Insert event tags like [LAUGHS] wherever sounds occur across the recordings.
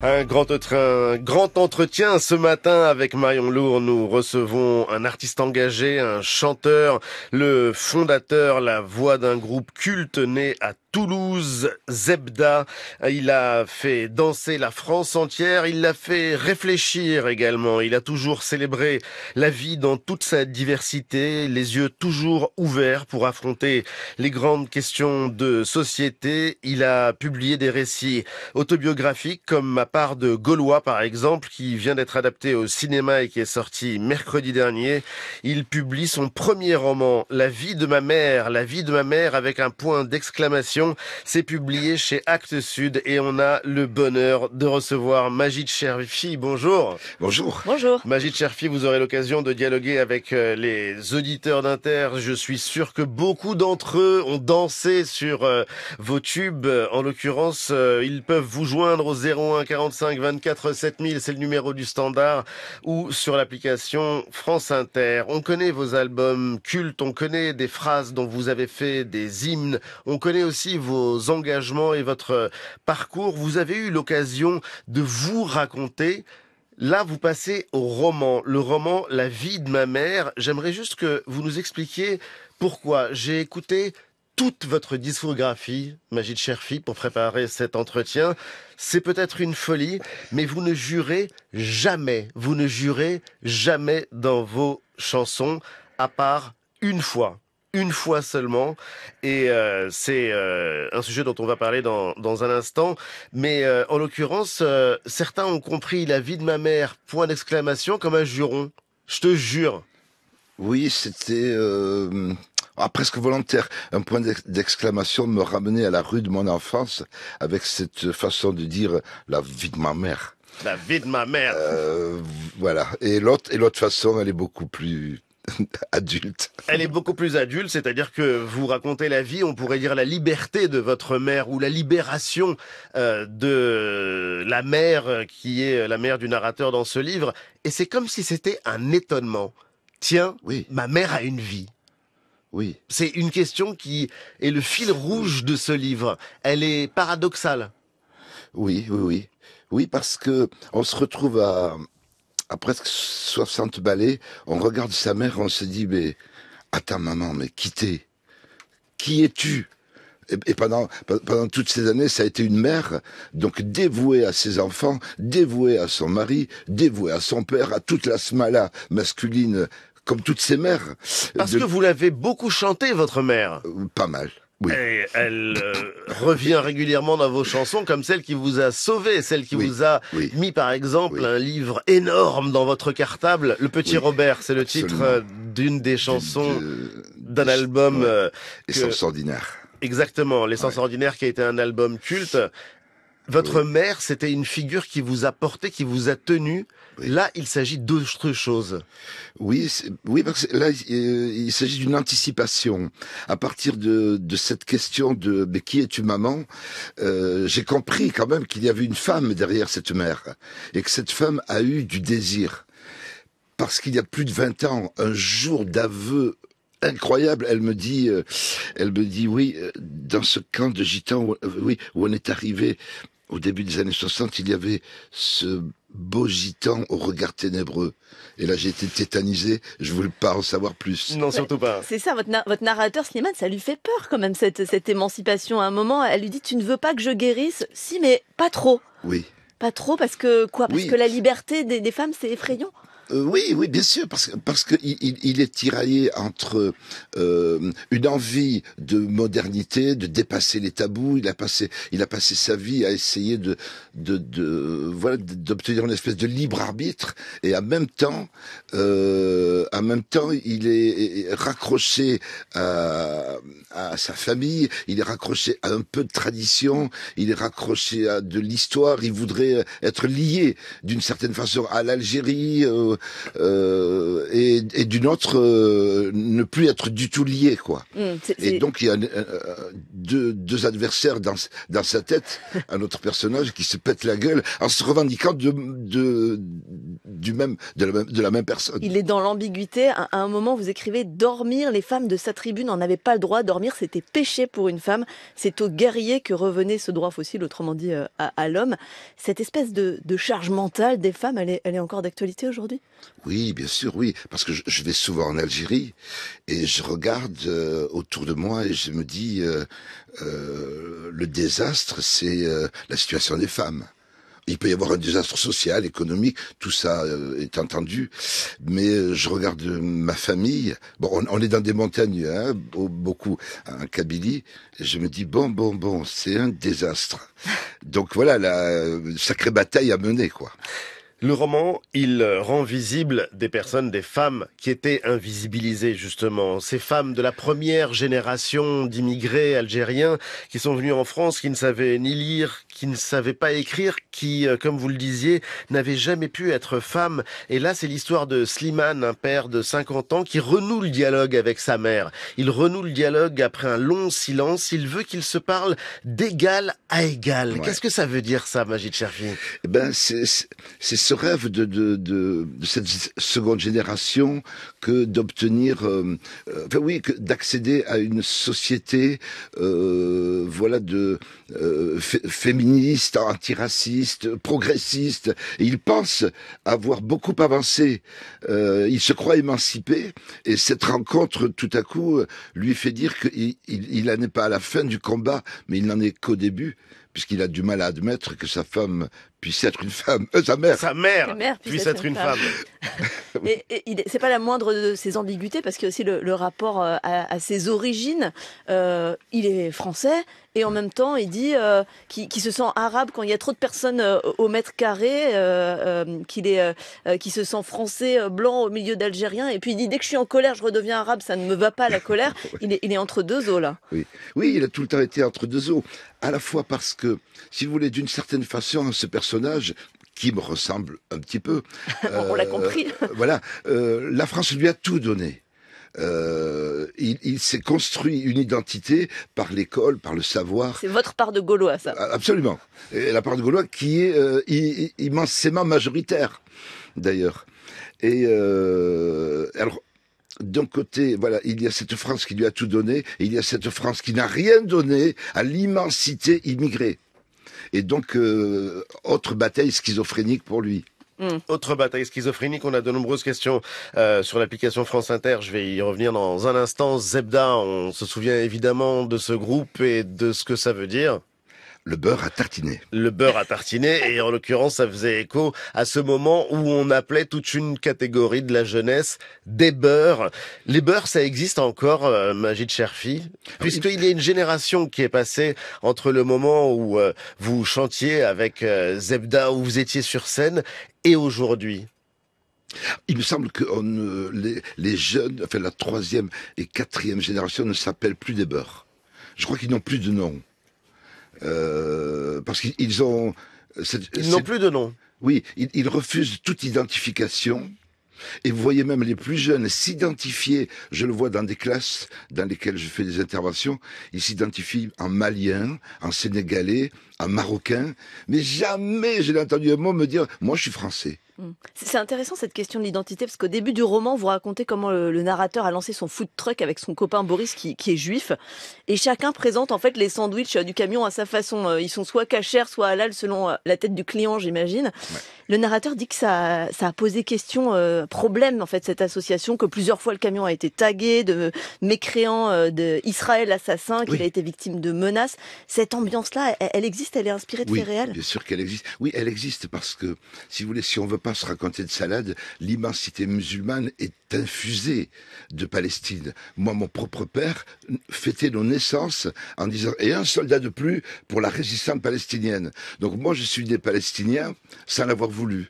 Un grand, un grand entretien ce matin avec Marion Lourd. Nous recevons un artiste engagé, un chanteur, le fondateur, la voix d'un groupe culte né à Toulouse, Zebda. Il a fait danser la France entière, il l'a fait réfléchir également. Il a toujours célébré la vie dans toute sa diversité, les yeux toujours ouverts pour affronter les grandes questions de société. Il a publié des récits autobiographiques comme Ma part de Gaulois par exemple, qui vient d'être adapté au cinéma et qui est sorti mercredi dernier. Il publie son premier roman, La vie de ma mère, La vie de ma mère avec un point d'exclamation c'est publié chez Actes Sud et on a le bonheur de recevoir Magid Cherfi. Bonjour. Bonjour. Bonjour. Magid Cherfi, vous aurez l'occasion de dialoguer avec euh, les auditeurs d'Inter. Je suis sûr que beaucoup d'entre eux ont dansé sur euh, vos tubes. En l'occurrence, euh, ils peuvent vous joindre au 01 45 24 7000, c'est le numéro du standard, ou sur l'application France Inter. On connaît vos albums cultes, on connaît des phrases dont vous avez fait des hymnes, on connaît aussi vos engagements et votre euh, parcours. Vous avez eu l'occasion de vous raconter. Là, vous passez au roman, le roman La vie de ma mère. J'aimerais juste que vous nous expliquiez pourquoi. J'ai écouté toute votre discographie, Magie de Cherfi, pour préparer cet entretien. C'est peut-être une folie, mais vous ne jurez jamais, vous ne jurez jamais dans vos chansons, à part une fois une fois seulement. Et euh, c'est euh, un sujet dont on va parler dans, un instant. Mais euh, en l'occurrence, certains ont compris la vie de ma mère, point d'exclamation, comme un juron. Je te jure. Oui, c'était... Ah, presque volontaire. Un point d'exclamation me ramenait à la rue de mon enfance avec cette façon de dire la vie de ma mère. La vie de ma mère. voilà. Et l'autre, et l'autre façon, elle est beaucoup plus [LAUGHS] adulte. Elle est beaucoup plus adulte, c'est-à-dire que vous racontez la vie, on pourrait dire la liberté de votre mère ou la libération euh, de la mère euh, qui est la mère du narrateur dans ce livre. Et c'est comme si c'était un étonnement. Tiens, oui. ma mère a une vie. Oui. C'est une question qui est le fil rouge de ce livre. Elle est paradoxale. Oui, oui, oui. Oui, parce que on se retrouve à, après presque 60 ballets, on regarde sa mère, on se dit, mais, attends maman, mais qui t'es Qui es-tu et pendant, pendant toutes ces années, ça a été une mère, donc dévouée à ses enfants, dévouée à son mari, dévouée à son père, à toute la smala masculine, comme toutes ses mères. Parce que vous l'avez beaucoup chanté, votre mère. Euh, pas mal elle euh, revient régulièrement dans vos chansons comme celle qui vous a sauvé, celle qui vous a mis par exemple un livre énorme dans votre cartable, Le Petit Robert, c'est le titre euh, d'une des chansons d'un album euh, ordinaire. Exactement, L'essence ordinaire qui a été un album culte. Votre mère, c'était une figure qui vous a porté, qui vous a tenu. Là, il s'agit d'autre chose. Oui, oui, parce que là, euh, il s'agit d'une anticipation. À partir de, cette question de mais qui es-tu, maman euh, J'ai compris quand même qu'il y avait une femme derrière cette mère et que cette femme a eu du désir. Parce qu'il y a plus de 20 ans, un jour d'aveu incroyable. Elle me dit, euh, elle me dit, oui, dans ce camp de gitans, oui, où on est arrivé, au début des années 60, il y avait ce beau gitan au regard ténébreux. Et là, j'ai été tétanisé, je voulais pas en savoir plus. Non, surtout pas. C'est ça, votre, narrateur, Slimane, ça lui fait peur quand même, cette, émancipation. À un moment, elle lui dit, tu ne veux pas que je guérisse Si, mais pas trop. Oui. Pas trop, parce que quoi Parce que la liberté des, des femmes, c'est effrayant. Euh, oui, oui, bien sûr, parce, que parce qu'il il est tiraillé entre euh, une envie de modernité, de dépasser les tabous. Il a passé, il a passé sa vie à essayer de, de, de voilà, d'obtenir une espèce de libre arbitre, et en même temps, euh, en même temps, il est raccroché à, sa famille. Il est raccroché à un peu de tradition. Il est raccroché à de l'histoire. Il voudrait être lié d'une certaine façon à l'Algérie, euh, euh, et, d'une autre euh, ne plus être du tout lié quoi. Mmh, et donc il y a deux, adversaires dans, sa tête, [LAUGHS] un autre personnage qui se pète la gueule en se revendiquant de, du même de la même, personne. Il est dans l'ambiguïté. À, un moment, vous écrivez dormir. Les femmes de sa tribu n'en avaient pas le droit. Dormir, c'était péché pour une femme. C'est aux guerriers que revenait ce droit fossile, autrement dit à, l'homme. Cette espèce de, charge mentale des femmes, elle est encore d'actualité aujourd'hui oui, bien sûr, oui, parce que je vais souvent en Algérie et je regarde euh, autour de moi et je me dis euh, euh, le désastre, c'est la situation des femmes. Il peut y avoir un désastre social, économique, tout ça est entendu. Mais je regarde ma famille. Bon, on, est dans des montagnes, hein, beaucoup en Kabylie. Et je me dis bon, bon, bon, c'est un désastre. Donc voilà la sacrée bataille à mener, quoi. Le roman, il rend visible des personnes, des femmes qui étaient invisibilisées justement. Ces femmes de la première génération d'immigrés algériens qui sont venus en France, qui ne savaient ni lire, qui ne savait pas écrire, qui, euh, comme vous le disiez, n'avait jamais pu être femme. Et là, c'est l'histoire de Slimane, un père de 50 ans, qui renoue le dialogue avec sa mère. Il renoue le dialogue après un long silence. Il veut qu'il se parle d'égal à égal. Qu'est-ce que ça veut dire, ça, Magie de eh ben, c'est ce rêve de, de, cette seconde génération que d'obtenir, euh, euh, oui, d'accéder à une société, voilà, de féminine antiraciste, progressiste. il pense avoir beaucoup avancé. Euh, il se croit émancipé. Et cette rencontre, tout à coup, lui fait dire qu'il il, n'en est pas à la fin du combat, mais il n'en est qu'au début puisqu'il a du mal à admettre que sa femme puisse être une femme, euh, sa mère, sa mère, puisse, être, une femme mais [LAUGHS] c'est pas la moindre de ses ambiguïtés parce que aussi le, rapport euh, à, ses origines. Euh, il est français et en même temps il dit euh, qu'il se sent arabe quand il y a trop de personnes au mètre carré, qu'il est qui se sent français blanc au milieu d'Algériens et puis il dit dès que je suis en colère je redeviens arabe, ça ne me va pas la colère. [LAUGHS] il, est, il est entre deux eaux là. Oui, oui, il a tout le temps été entre deux eaux. À la fois parce que, si vous voulez, d'une certaine façon, ce personnage qui me ressemble un petit peu. [LAUGHS] on l'a euh, compris. Euh, voilà, euh, la France lui a tout donné. il, s'est construit une identité par l'école, par le savoir. C'est votre part de Gaulois, ça. Ah, absolument. Et la part de Gaulois qui est immensément majoritaire, d'ailleurs. Et alors, d'un côté, voilà, il y a cette France qui lui a tout donné, et il y a cette France qui n'a rien donné à l'immensité immigrée. Et donc, euh, autre bataille schizophrénique pour lui. Hmm. Autre bataille schizophrénique, on a de nombreuses questions euh, sur l'application France Inter. Je vais y revenir dans un instant. Zebda, on se souvient évidemment de ce groupe et de ce que ça veut dire le beurre à tartiner. Le beurre à tartiner, et en l'occurrence, ça faisait écho à ce moment où on appelait toute une catégorie de la jeunesse des beurs. Les beurs, ça existe encore, Magie de Puisque puisqu'il y a une génération qui est passée entre le moment où euh, vous chantiez avec euh, Zebda, où vous étiez sur scène, et aujourd'hui. Il me semble que euh, les, les, jeunes, enfin la troisième et quatrième génération ne s'appellent plus des beurs. Je crois qu'ils n'ont plus de nom. Euh, parce qu'ils ont... ils n'ont plus de nom. Oui, ils, ils refusent toute identification. Et vous voyez même les plus jeunes s'identifier, je le vois dans des classes dans lesquelles je fais des interventions, ils s'identifient en malien, en sénégalais, en marocain, mais jamais je n'ai entendu un mot me dire, moi je suis français. Mm. C'est intéressant cette question de l'identité, parce qu'au début du roman, vous racontez comment le, narrateur a lancé son food truck avec son copain Boris, qui, est juif, et chacun présente en fait les sandwichs du camion à sa façon. Euh, ils sont soit cachers, soit halal, selon euh, la tête du client, j'imagine. Le narrateur dit que ça, a, posé question, euh, problème en fait cette association, que plusieurs fois le camion a été tagué de mécréants euh, d'Israël assassin, qu'il a été victime de menaces. Cette ambiance-là, elle, existe, elle est inspirée de faits réels. Bien sûr qu'elle existe. Oui, elle existe parce que si vous voulez, si on veut pas se raconter de salade, l'immensité musulmane est infusé de Palestine. Moi, mon propre père fêtait nos naissances en disant et un soldat de plus pour la résistance palestinienne. Donc moi, je suis des Palestiniens sans l'avoir voulu.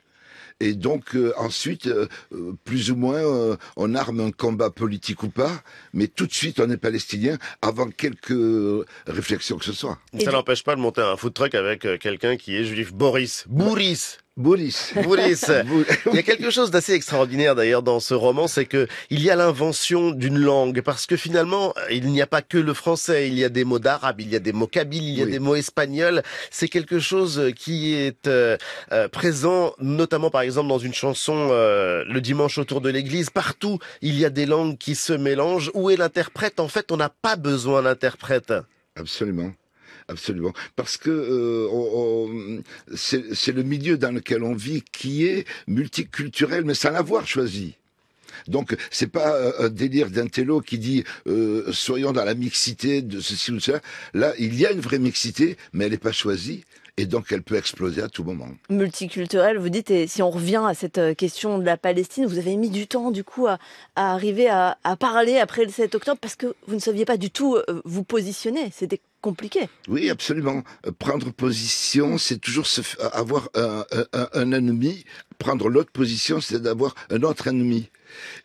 Et donc euh, ensuite, euh, euh, plus ou moins, on arme un combat politique ou pas, mais tout de suite, on est palestinien avant quelques réflexions que ce soit. ça n'empêche pas de monter un food truck avec quelqu'un qui est juif, Boris. Boris Boulis. [LAUGHS] il y a quelque chose d'assez extraordinaire d'ailleurs dans ce roman, c'est que il y a l'invention d'une langue, parce que finalement, il n'y a pas que le français, il y a des mots d'arabe, il y a des mots kabyles, il y a des mots espagnols. C'est quelque chose euh, qui est euh, euh, présent, notamment par exemple dans une chanson Le dimanche autour de l'église. Partout, il y a des langues qui se mélangent. Où est l'interprète En fait, on n'a pas besoin d'interprète. Absolument. Absolument, parce que euh, c'est le milieu dans lequel on vit qui est multiculturel, mais sans l'avoir choisi. Donc c'est pas euh, un délire d'intello qui dit euh, soyons dans la mixité de ceci ou de cela. Là, il y a une vraie mixité, mais elle n'est pas choisie. Et donc, elle peut exploser à tout moment. Multiculturel, vous dites, et si on revient à cette question de la Palestine, vous avez mis du temps, du coup, à, arriver à, à, parler après le 7 octobre parce que vous ne saviez pas du tout vous positionner. C'était compliqué. Oui, absolument. Euh, prendre position, c'est toujours euh, avoir un, ennemi. Prendre l'autre position, c'est d'avoir un autre ennemi.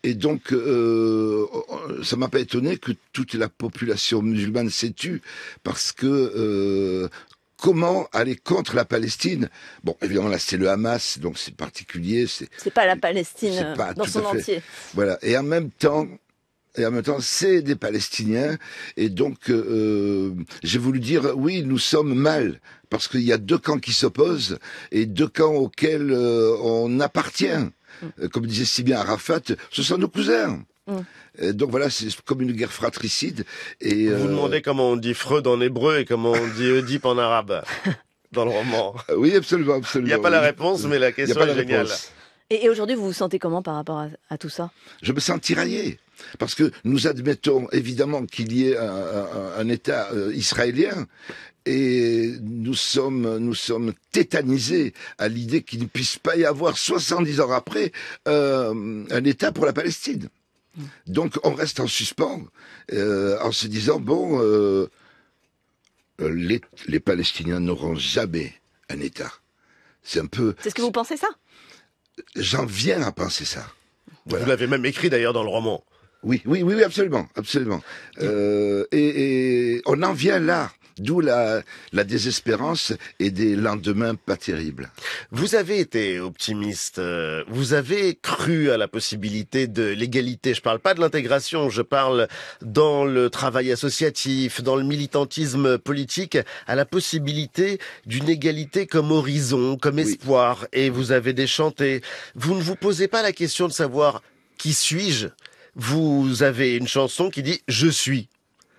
Et donc, euh, euh, ça m'a pas étonné que toute la population musulmane s'est tue, parce que comment aller contre la Palestine Bon, évidemment, là, c'est le Hamas, donc c'est particulier. C'est pas la Palestine dans son entier. Voilà. Et en même temps, et en même temps c'est des Palestiniens. Et donc euh, euh, j'ai voulu dire oui, nous sommes mal parce qu'il y a deux camps qui s'opposent et deux camps auxquels euh, on appartient. Euh, comme disait si bien Arafat, ce sont nos cousins. Mm. Donc voilà, c'est comme une guerre fratricide. Et vous, vous demandez comment on dit Freud en hébreu et comment on dit Oedipe en arabe [LAUGHS] dans le roman. Oui, absolument, absolument. Il n'y a pas la réponse, mais la question est géniale. Et, aujourd'hui, vous vous sentez comment par rapport à, à tout ça Je me sens tiraillé. Parce que nous admettons évidemment qu'il y ait un, État euh, israélien et nous sommes, nous sommes tétanisés à l'idée qu'il ne puisse pas y avoir 70 ans après euh, un État pour la Palestine. Donc on reste en suspens euh, en se disant bon, les, Palestiniens n'auront jamais un État. C'est un peu. C'est ce que vous pensez ça J'en viens à penser ça. Vous l'avez même écrit d'ailleurs dans le roman. Oui, oui, oui, absolument, absolument. Euh, et, on en vient là. D'où la, désespérance et des lendemains pas terribles. Vous avez été optimiste. Euh, vous avez cru à la possibilité de l'égalité. Je parle pas de l'intégration. Je parle dans le travail associatif, dans le militantisme politique, à la possibilité d'une égalité comme horizon, comme espoir. Et vous avez déchanté. Vous ne vous posez pas la question de savoir qui suis-je vous avez une chanson qui dit Je suis.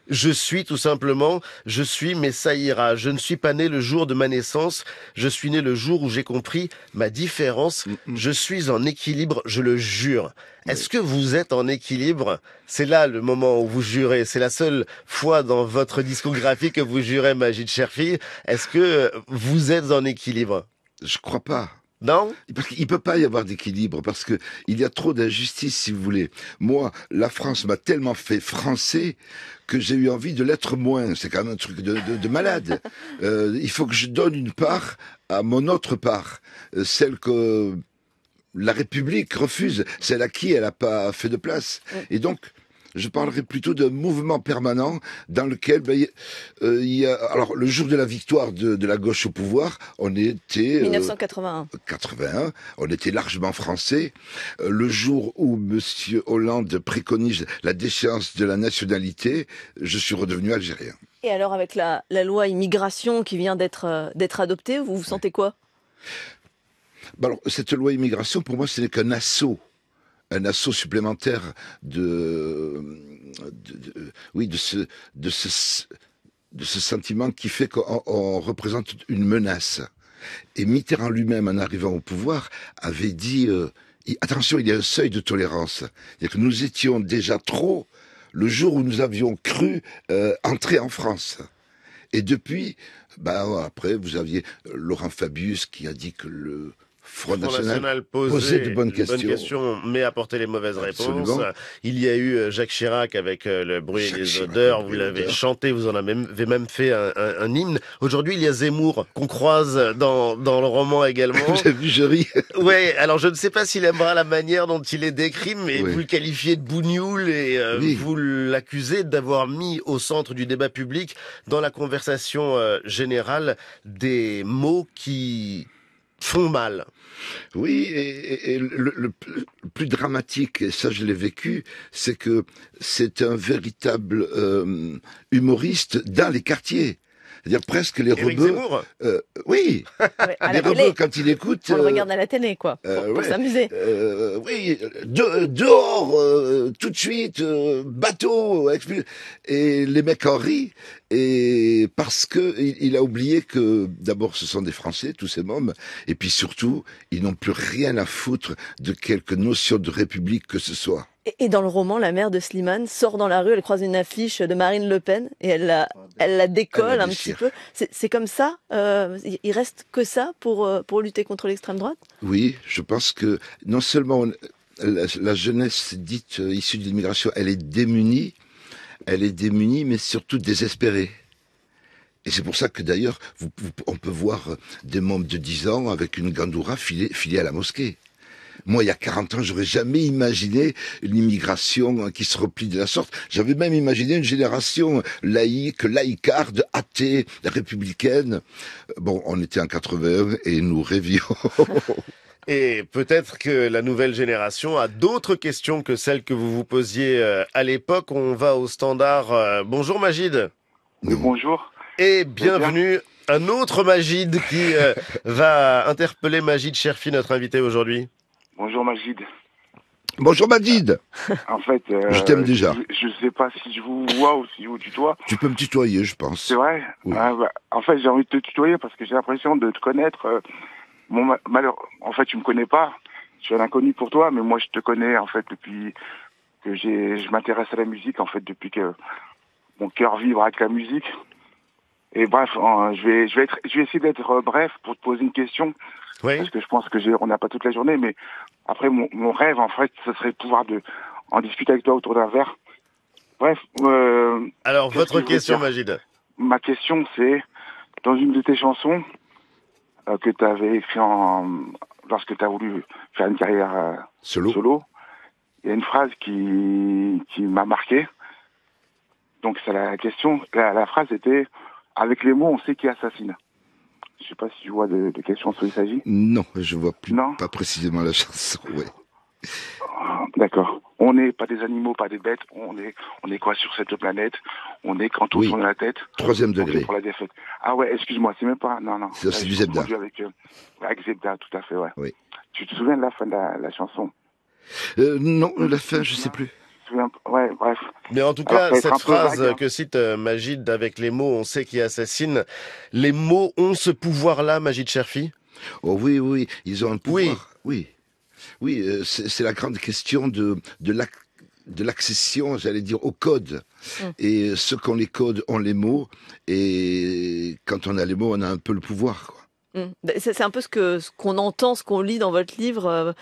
Je suis tout simplement, je suis, mais ça ira. Je ne suis pas né le jour de ma naissance, je suis né le jour où j'ai compris ma différence. Mm, mm. Je suis en équilibre, je le jure. Est-ce que vous êtes en équilibre C'est là le moment où vous jurez. C'est la seule fois dans votre discographie que vous jurez, Magie de fille. Est-ce que vous êtes en équilibre Je crois pas. Non Parce qu'il ne peut pas y avoir d'équilibre, parce qu'il y a trop d'injustice, si vous voulez. Moi, la France m'a tellement fait français que j'ai eu envie de l'être moins. C'est quand même un truc de, malade. [LAUGHS] Euh, il faut que je donne une part à mon autre part, euh, celle que la République refuse, celle à qui elle n'a pas fait de place. Et donc, je parlerai plutôt d'un mouvement permanent dans lequel, ben, euh, il y a, alors le jour de la victoire de, la gauche au pouvoir, on était... 1981. Euh, 1981. on était largement français. Euh, le jour où Monsieur Hollande préconise la déchéance de la nationalité, je suis redevenu algérien. Et alors avec la, loi immigration qui vient d'être adoptée, vous vous sentez quoi ben alors, cette loi immigration, pour moi, ce n'est qu'un assaut un assaut supplémentaire de, oui, de ce, de sentiment qui fait qu'on représente une menace. Et Mitterrand lui-même, en arrivant au pouvoir, avait dit euh, attention, il y a un seuil de tolérance. cest que nous étions déjà trop le jour où nous avions cru euh, entrer en France. Et depuis, bah, après, vous aviez Laurent Fabius qui a dit que le Front National, posait, de bonnes questions. mais apportait les mauvaises réponses. Il y a eu euh, Jacques Chirac avec euh, le bruit et les odeurs. Vous l'avez chanté, vous en avez même fait un, hymne. Aujourd'hui, il y a Zemmour qu'on croise dans, le roman également. [LAUGHS] J'ai vu, je ris. [LAUGHS] alors je ne sais pas s'il aimera la manière dont il est décrit, mais vous le qualifiez de bougnoule et euh, vous l'accusez d'avoir mis au centre du débat public, dans la conversation générale, des mots qui font mal. Oui, et, le, plus dramatique, et ça je l'ai vécu, c'est que c'est un véritable euh, humoriste dans les quartiers. C'est-à-dire presque les euh, oui. les rebeux quand ils écoutent. On le euh, regarde à la télé, quoi, pour, euh, s'amuser. oui, dehors, tout de suite, bateau. Et les mecs en rient. Et parce que il, a oublié que d'abord ce sont des Français, tous ces mômes et puis surtout, ils n'ont plus rien à foutre de quelque notion de république que ce soit. Et, dans le roman, la mère de Slimane sort dans la rue, elle croise une affiche de Marine Le Pen et elle la, ah, ben, elle la décolle un petit peu. C'est comme ça Il euh, Il reste que ça pour, euh, pour lutter contre l'extrême droite Oui, je pense que non seulement la, jeunesse dite euh, issue de l'immigration, elle est démunie, elle est démunie, mais surtout désespérée. Et c'est pour ça que d'ailleurs, on peut voir des membres de 10 ans avec une gandoura filée, filée à la mosquée. Moi, il y a 40 ans, j'aurais jamais imaginé l'immigration qui se replie de la sorte. J'avais même imaginé une génération laïque, laïcarde, athée, républicaine. Bon, on était en 80 et nous rêvions. [LAUGHS] Et peut-être que la nouvelle génération a d'autres questions que celles que vous vous posiez euh, à l'époque. On va au standard. Euh, bonjour Magid. bonjour. Et bienvenue un autre Magid qui euh, va interpeller Magid Cherfi, notre invité aujourd'hui. Bonjour Majid. Bonjour Majid. [LAUGHS] En fait, euh, je t'aime déjà. Je ne sais pas si je vous vois ou si je vous tutoie. Tu peux me tutoyer, je pense. C'est vrai. Ah, bah, en fait, j'ai envie de te tutoyer parce que j'ai l'impression de te connaître. mon euh, malheur, en fait, tu me connais pas. Je suis un inconnu pour toi, mais moi, je te connais en fait depuis que j'ai, je m'intéresse à la musique en fait depuis que mon cœur vibre avec la musique. Et bref, je vais, être, je vais essayer d'être euh, bref pour te poser une question parce que je pense que j'ai, on n'a pas toute la journée, mais après mon, rêve en fait, ce serait de pouvoir de en discuter avec toi autour d'un verre. Bref. Euh, Alors votre question, Magida. Ma question, c'est dans une de tes chansons euh, que tu avais écrit en, lorsque tu as voulu faire une carrière euh, solo. Il y a une phrase qui, m'a marqué. Donc, c'est la question. la, phrase était Avec les mots, on sait qui assassine. Je sais pas si tu vois de, questions quelle chanson il s'agit. Non, je vois plus. Non pas précisément la chanson, ah, D'accord. On n'est pas des animaux, pas des bêtes. On est, on est quoi sur cette planète On est quand on tourne la tête. Troisième degré. Pour la défaite. Ah ouais, excuse-moi, c'est même pas. Non, non. C'est du Zebda. Euh, avec, Zebda, tout à fait, ouais. Oui. Tu te souviens de la fin de la, chanson euh, Non, la fin, je sais plus. Ouais, bref. Mais en tout cas, cette phrase hein. que cite euh, Magid avec les mots, on sait qui assassine. Les mots ont ce pouvoir-là, Magid Cherfi Oh oui, oui, ils ont un pouvoir. Oui, oui, euh, c'est la grande question de, de de l'accession, j'allais dire, au code. Mm. Et ceux qui ont les codes ont les mots. Et quand on a les mots, on a un peu le pouvoir. Hum. Bah, c'est un peu ce qu'on entend, ce qu'on lit dans votre livre euh,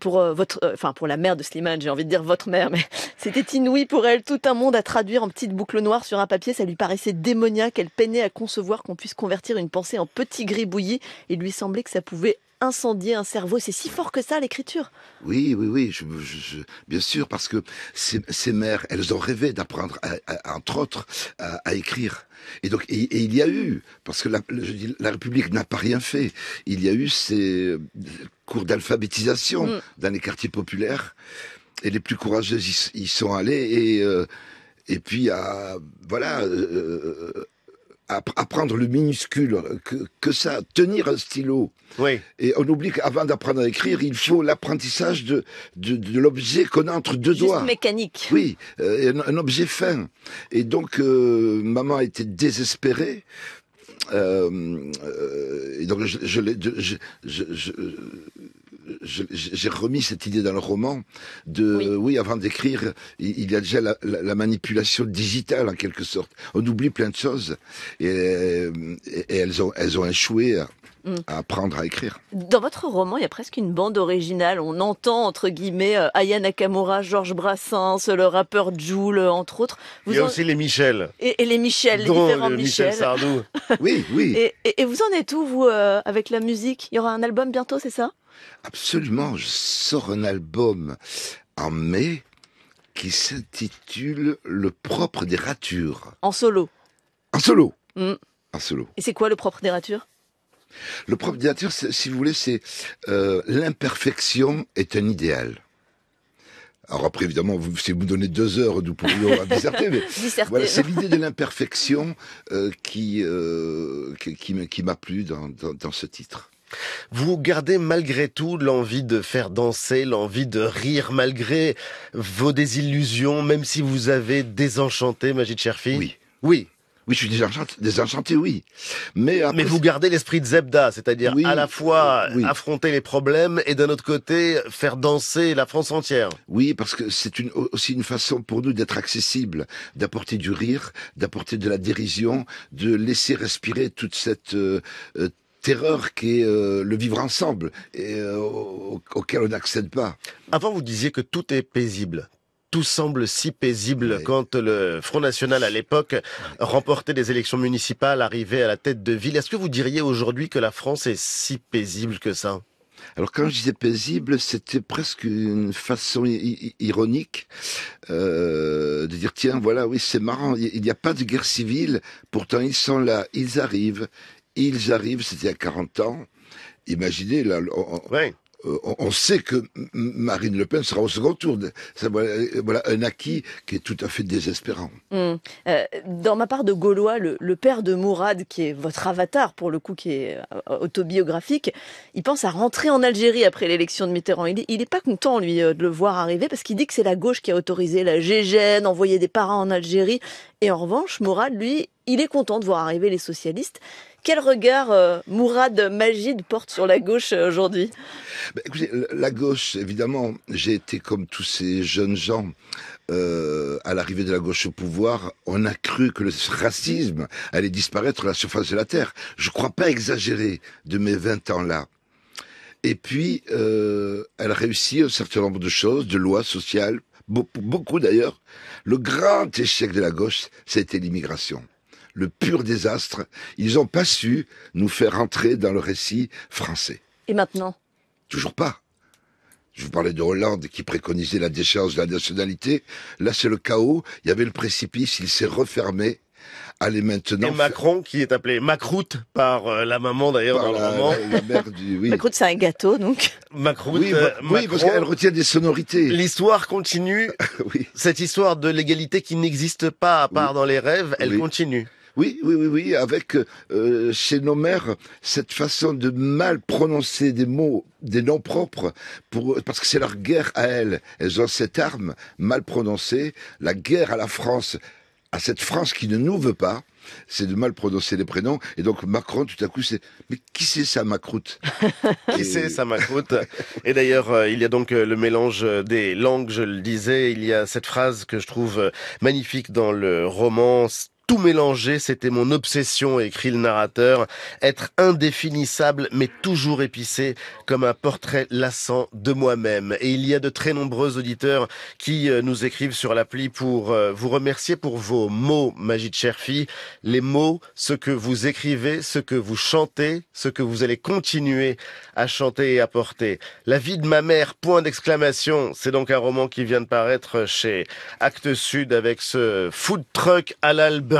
pour euh, votre, euh, enfin pour la mère de Slimane, j'ai envie de dire votre mère, mais [LAUGHS] c'était inouï pour elle, tout un monde à traduire en petites boucles noires sur un papier, ça lui paraissait démoniaque, elle peinait à concevoir qu'on puisse convertir une pensée en petit gribouillis, il lui semblait que ça pouvait incendier un cerveau. C'est si fort que ça, l'écriture Oui, oui, oui, je, bien sûr, parce que ces, mères, elles ont rêvé d'apprendre, entre autres, à, écrire. Et donc, et, il y a eu, parce que la, République n'a pas rien fait, il y a eu ces cours d'alphabétisation mm. dans les quartiers populaires, et les plus courageuses y, sont allés, et... Euh, et puis à ah, voilà euh, euh, Apprendre le minuscule que, ça, tenir un stylo. Oui. Et on oublie qu'avant d'apprendre à écrire, il faut l'apprentissage de, de, l'objet qu'on a entre deux Juste doigts. mécanique. Oui, euh, un, objet fin. Et donc, euh, maman maman était désespérée. Euh, et donc, je, je, j'ai remis cette idée dans le roman de oui, avant d'écrire il y a déjà la, manipulation digitale en quelque sorte on oublie plein de choses et, elles ont elles ont échoué à apprendre à écrire. Dans votre roman, il y a presque une bande originale. On entend, entre guillemets, euh, Aya Nakamura, Georges Brassens, le rappeur Joule, euh, entre autres. Vous il y a aussi les Michel. Et, les Michel, les différents Michel. Sardou. [LAUGHS] oui, oui. Et, vous en êtes où, vous, euh, avec la musique Il y aura un album bientôt, c'est ça Absolument. Je sors un album en mai qui s'intitule Le propre des ratures. En solo. En solo. un mm. En solo. Et c'est quoi le propre des ratures le propre de si vous voulez, c'est euh, l'imperfection est un idéal. Alors après, évidemment, vous, si vous me donnez deux heures, nous pourrions disserter, mais [LAUGHS] c'est l'idée de l'imperfection euh, qui, euh, qui, m'a plu dans, dans, ce titre. Vous gardez malgré tout l'envie de faire danser, l'envie de rire malgré vos désillusions, même si vous avez désenchanté Magie Cherfi Oui. Oui. Oui, je suis désenchanté, désenchanté oui. Mais, Mais vous gardez l'esprit de Zebda, c'est-à-dire à la fois euh, affronter les problèmes et d'un autre côté faire danser la France entière. Oui, parce que c'est une, aussi une façon pour nous d'être accessible, d'apporter du rire, d'apporter de la dérision, de laisser respirer toute cette... Euh, euh, terreur qui est le vivre ensemble et auquel on n'accède pas. Avant, vous disiez que tout est paisible, tout semble si paisible quand le Front National à l'époque remportait des élections municipales, arrivait à la tête de ville. Est-ce que vous diriez aujourd'hui que la France est si paisible que ça alors quand je disais paisible, c'était presque une façon ironique euh, de dire tiens voilà oui c'est marrant il n'y a pas de guerre civile pourtant ils sont là ils arrivent ils arrivent c'était a 40 ans imaginez là Oui. Euh, on sait que Marine Le Pen sera au second tour. Euh, voilà, un acquis qui est tout à fait désespérant. Hum. Euh, dans ma part de Gaulois, le, père de Mourad, qui est votre avatar pour le coup, qui est autobiographique, il pense à rentrer en Algérie après l'élection de Mitterrand. Il n'est pas content, lui, de le voir arriver parce qu'il dit que c'est la gauche qui a autorisé la GGN, envoyer des parents en Algérie. Et en revanche, Mourad, lui, il est content de voir arriver les socialistes. Quel regard euh, Mourad Magid porte sur la gauche euh, aujourd'hui bah, écoutez, La gauche, évidemment, j'ai été comme tous ces jeunes gens. Euh, à l'arrivée de la gauche au pouvoir, on a cru que le racisme allait disparaître à la surface de la Terre. Je ne crois pas exagérer de mes 20 ans là. Et puis, elle réussit un certain nombre de choses, de lois sociales, beaucoup d'ailleurs, le grand échec de la gauche, c'était l'immigration le pur désastre. Ils n'ont pas su nous faire entrer dans le récit français. Et maintenant Toujours pas. Je vous parlais de Hollande qui préconisait la déchéance de la nationalité. Là, c'est le chaos. Il y avait le précipice, il s'est refermé. Allez maintenant. Macron qui est appelé Macroute par euh, la maman d'ailleurs dans le roman. Macroute c'est un gâteau donc. Macroute. Oui, euh, parce qu'elle retient des sonorités. L'histoire continue. [LAUGHS] oui. Cette histoire de l'égalité qui n'existe pas à part dans les rêves, elle continue. Oui, oui, oui, avec euh, chez nos mères cette façon de mal prononcer des mots, des noms propres, pour, parce que c'est leur guerre à elles. Elles ont cette arme mal prononcée, la guerre à la France à cette France qui ne nous veut pas, c'est de mal prononcer les prénoms. Et donc Macron, tout à coup, c'est mais qui c'est ça Macroute [LAUGHS] Qui c'est ça Macroute Et d'ailleurs, euh, il y a donc euh, le mélange euh, des langues. Je le disais, il y a cette phrase que je trouve magnifique dans le roman tout mélanger, c'était mon obsession, écrit le narrateur, être indéfinissable mais toujours épicé comme un portrait lassant de moi-même. Et il y a de très nombreux auditeurs qui euh, nous écrivent sur l'appli pour euh, vous remercier pour vos mots, Magie de Cherfi, les mots, ce que vous écrivez, ce que vous chantez, ce que vous allez continuer à chanter et à porter. La vie de ma mère, point d'exclamation, c'est donc un roman qui vient de paraître chez Actes Sud avec ce food truck à l'album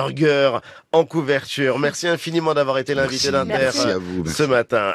en couverture. Merci infiniment d'avoir été l'invité d'Inter ce matin.